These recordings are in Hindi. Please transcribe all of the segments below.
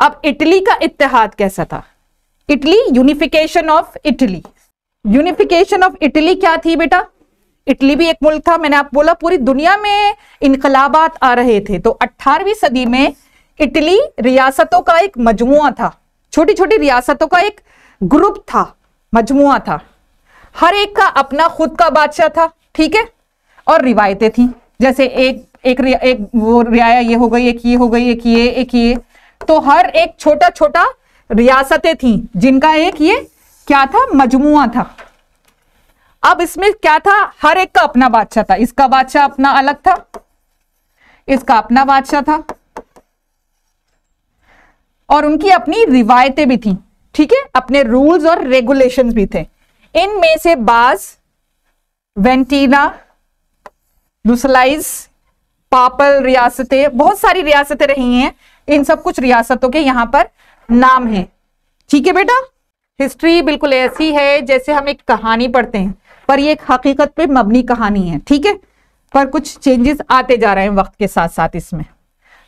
अब इटली का इतिहाद कैसा था Italy unification of Italy unification of Italy क्या थी बेटा इटली भी एक मुल्क था मैंने आप बोला पूरी दुनिया में इनकलाबात आ रहे थे तो 18वीं सदी में इटली रियासतों का एक मजमुआ था छोटी छोटी रियासतों का एक ग्रुप था मजमुआ था हर एक का अपना खुद का बादशाह था ठीक है और रिवायतें थी जैसे एक एक एक वो रियाया ये हो गई एक ये हो गई एक ये एक ये तो हर एक छोटा छोटा रियासतें थी जिनका एक ये क्या था मजमुआ था अब इसमें क्या था हर एक का अपना बादशाह था इसका बादशाह अपना अलग था इसका अपना बादशाह था और उनकी अपनी रिवायतें भी थी ठीक है अपने रूल्स और रेगुलेशंस भी थे इनमें से बाज वेंटीना दुसलाइज पापल रियासतें बहुत सारी रियासतें रही हैं इन सब कुछ रियासतों के यहाँ पर नाम है ठीक है बेटा हिस्ट्री बिल्कुल ऐसी है जैसे हम एक कहानी पढ़ते हैं पर ये एक हकीकत पे मबनी कहानी है ठीक है पर कुछ चेंजेस आते जा रहे हैं वक्त के साथ साथ इसमें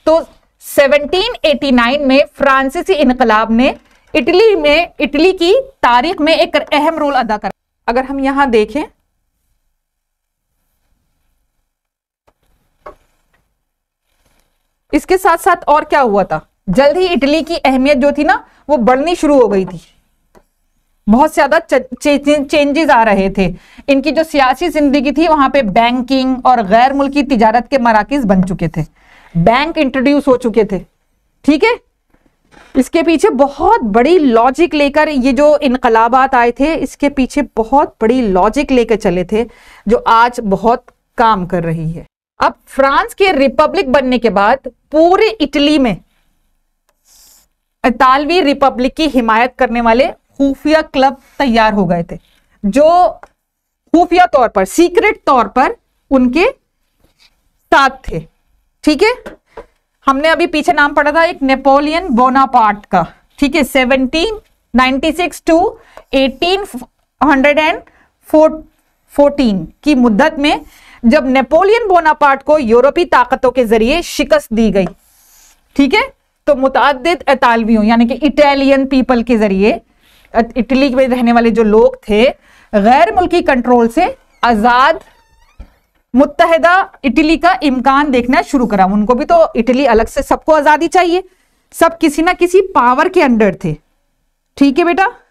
तो 1789 में फ्रांसीसी इनकलाब ने इटली में इटली की तारीख में एक अहम रोल अदा करा अगर हम यहाँ देखें इसके साथ साथ और क्या हुआ था जल्द ही इटली की अहमियत जो थी ना वो बढ़नी शुरू हो गई थी बहुत ज्यादा चेंजेस आ रहे थे इनकी जो सियासी जिंदगी थी वहां पे बैंकिंग और गैर मुल्की तिजारत के मराकज बन चुके थे बैंक इंट्रोड्यूस हो चुके थे ठीक है इसके पीछे बहुत बड़ी लॉजिक लेकर ये जो इनकलाबात आए थे इसके पीछे बहुत बड़ी लॉजिक लेकर चले थे जो आज बहुत काम कर रही है अब फ्रांस के रिपब्लिक बनने के बाद पूरे इटली में इतालवी रिपब्लिक की हिमायत करने वाले खुफिया क्लब तैयार हो गए थे जो खुफिया तौर पर सीक्रेट तौर पर उनके साथ थे ठीक है हमने अभी पीछे नाम पढ़ा था एक नेपोलियन बोनापार्ट का ठीक है seventeen ninety six to eighteen hundred and fourteen की मुद्दत में जब नेपोलियन बोनापार्ट को यूरोपीय ताकतों के जरिए शिकस्त दी गई ठीक है तो मुताद इतालवियों यानी कि इटालियन पीपल के जरिए इटली में रहने वाले जो लोग थे गैर मुल्की कंट्रोल से आजाद मुतहदा इटली का इम्कान देखना शुरू करा उनको भी तो इटली अलग से सबको आजादी चाहिए सब किसी ना किसी पावर के अंडर थे ठीक है बेटा